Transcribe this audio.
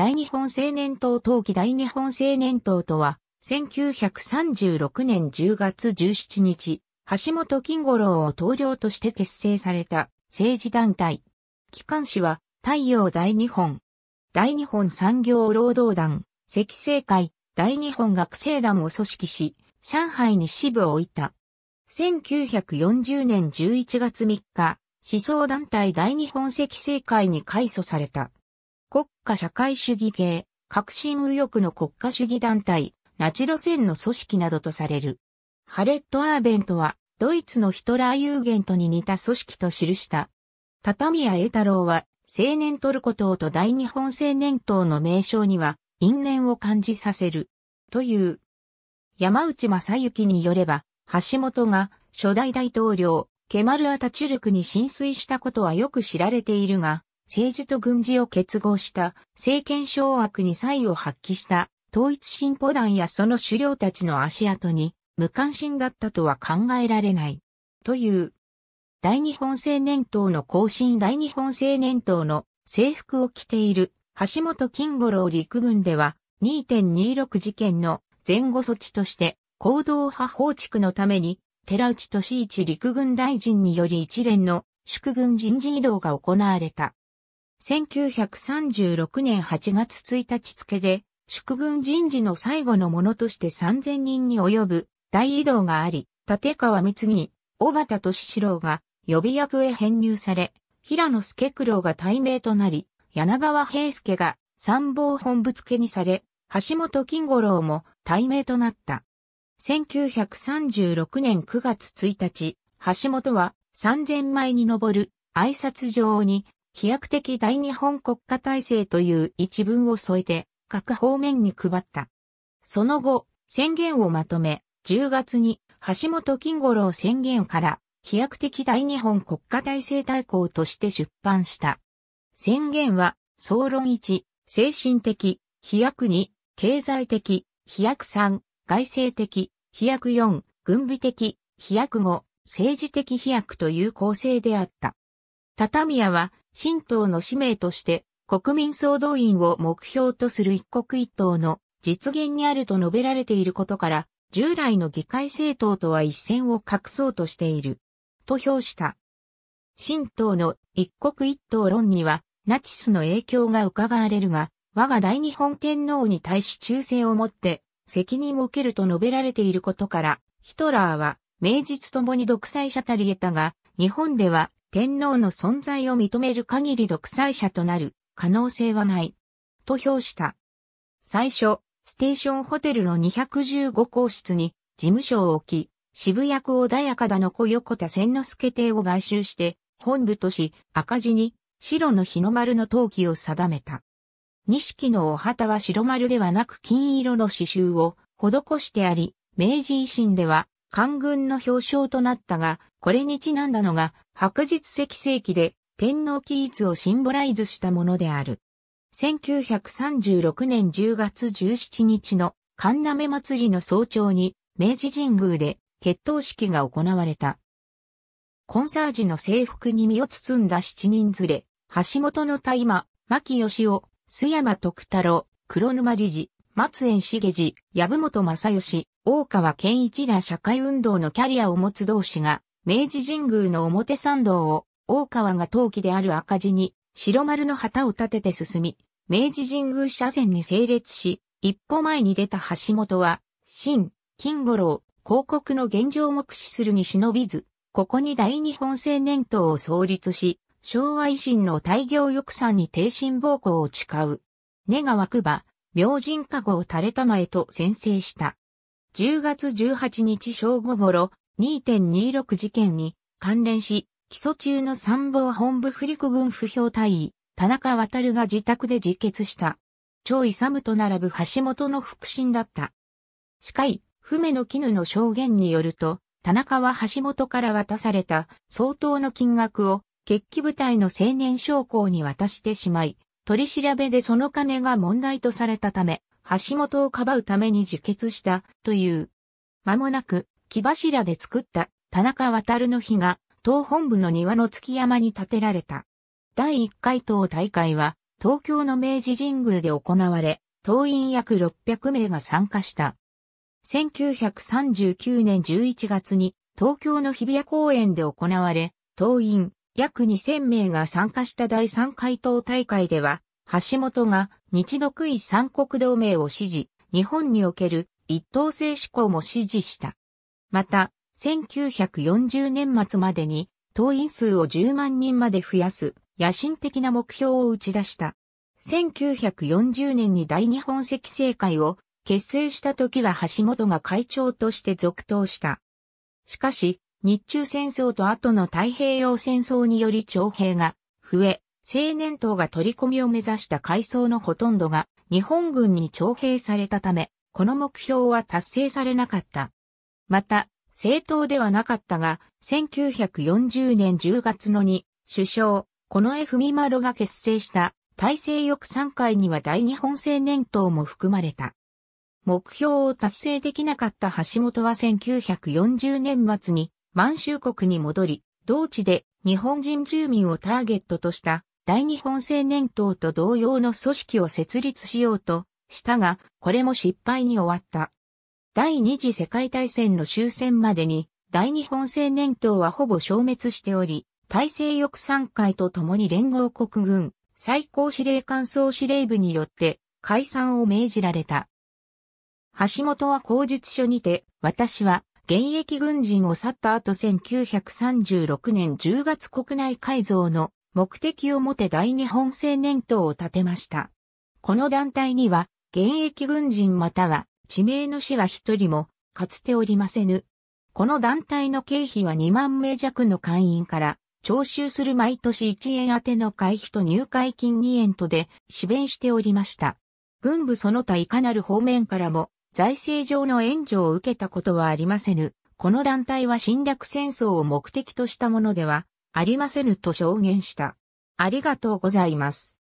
大日本青年党冬季大日本青年党とは、1936年10月17日、橋本金五郎を党領として結成された政治団体。機関紙は、太陽大日本、大日本産業労働団、赤政会、大日本学生団を組織し、上海に支部を置いた。1940年11月3日、思想団体大日本赤政会に改組された。国家社会主義系、革新右翼の国家主義団体、ナチ路線の組織などとされる。ハレット・アーベントは、ドイツのヒトラー・ユーゲントに似た組織と記した。畳谷栄太郎は、青年トルコ党と大日本青年党の名称には、因縁を感じさせる。という。山内正幸によれば、橋本が初代大統領、ケマル・アタチュルクに浸水したことはよく知られているが、政治と軍事を結合した政権掌握に才を発揮した統一進歩団やその首領たちの足跡に無関心だったとは考えられない。という。大日本青年党の後進大日本青年党の制服を着ている橋本金五郎陸軍では2.26事件の前後措置として行動派放築のために寺内俊一陸軍大臣により一連の祝軍人事異動が行われた。1936年8月1日付で、祝軍人事の最後のものとして3000人に及ぶ大移動があり、立川光義、小畑敏四郎が予備役へ編入され、平野助九郎が大名となり、柳川平助が参謀本部付にされ、橋本金五郎も大名となった。1936年9月1日、橋本は3000枚に上る挨拶状に飛躍的大日本国家体制という一文を添えて、各方面に配った。その後、宣言をまとめ、10月に橋本金五郎宣言から飛躍的大日本国家体制大綱として出版した。宣言は、総論1、精神的、飛躍2、経済的、飛躍3、外政的、飛躍4、軍備的、飛躍5、政治的飛躍という構成であった。畳屋は新党の使命として国民総動員を目標とする一国一党の実現にあると述べられていることから、従来の議会政党とは一線を画そうとしている。と評した。新党の一国一党論には、ナチスの影響が伺われるが、我が大日本天皇に対し忠誠をもって責任を受けると述べられていることから、ヒトラーは名実ともに独裁者たり得たが、日本では天皇の存在を認める限り独裁者となる可能性はない。と評した。最初、ステーションホテルの215号室に事務所を置き、渋谷区穏やかだの小横田千之助邸を買収して、本部とし、赤字に白の日の丸の陶器を定めた。錦のお旗は白丸ではなく金色の刺繍を施してあり、明治維新では官軍の表彰となったが、これにちなんだのが、白日赤世紀で天皇起立をシンボライズしたものである。1936年10月17日の神鍋祭りの早朝に明治神宮で決闘式が行われた。コンサージの制服に身を包んだ七人連れ、橋本の大麻、牧義夫、須山徳太郎、黒沼理事、松園茂次、籔本正義、大川健一ら社会運動のキャリアを持つ同志が、明治神宮の表参道を、大川が陶器である赤字に、白丸の旗を立てて進み、明治神宮斜線に整列し、一歩前に出た橋本は、新、金五郎、広告の現状を目視するに忍びず、ここに大日本青年党を創立し、昭和維新の大業翼賛に低心暴行を誓う。根が湧くば、明神加護を垂れ玉へと先制した。10月18日正午頃、2.26事件に関連し、起訴中の参謀本部不陸軍不評隊員、田中渡が自宅で自決した。超勇と並ぶ橋本の腹心だった。司会、船の絹の証言によると、田中は橋本から渡された相当の金額を決起部隊の青年将校に渡してしまい、取り調べでその金が問題とされたため、橋本をかばうために自決したという。間もなく、木柱で作った田中渡の日が、党本部の庭の月山に建てられた。第1回党大会は、東京の明治神宮で行われ、党員約600名が参加した。1939年11月に東京の日比谷公園で行われ、党員約2000名が参加した第3回党大会では、橋本が日独位三国同盟を支持、日本における一党制志向も支持した。また、1940年末までに党員数を10万人まで増やす野心的な目標を打ち出した。1940年に大日本赤政会を結成した時は橋本が会長として続投した。しかし、日中戦争と後の太平洋戦争により徴兵が増え、青年党が取り込みを目指した階層のほとんどが日本軍に徴兵されたため、この目標は達成されなかった。また、政党ではなかったが、1940年10月のに、首相、この文ミが結成した大西翼3会には大日本青年党も含まれた。目標を達成できなかった橋本は1940年末に満州国に戻り、同地で日本人住民をターゲットとした大日本青年党と同様の組織を設立しようとしたが、これも失敗に終わった。第二次世界大戦の終戦までに、大日本青年党はほぼ消滅しており、大西翼参会と共に連合国軍最高司令官総司令部によって解散を命じられた。橋本は口述書にて、私は現役軍人を去った後1936年10月国内改造の目的をもて大日本青年党を建てました。この団体には、現役軍人または、地名の死は一人も、かつておりませぬ。この団体の経費は2万名弱の会員から、徴収する毎年1円当ての会費と入会金2円とで、支弁しておりました。軍部その他いかなる方面からも、財政上の援助を受けたことはありませぬ。この団体は侵略戦争を目的としたものではありませぬと証言した。ありがとうございます。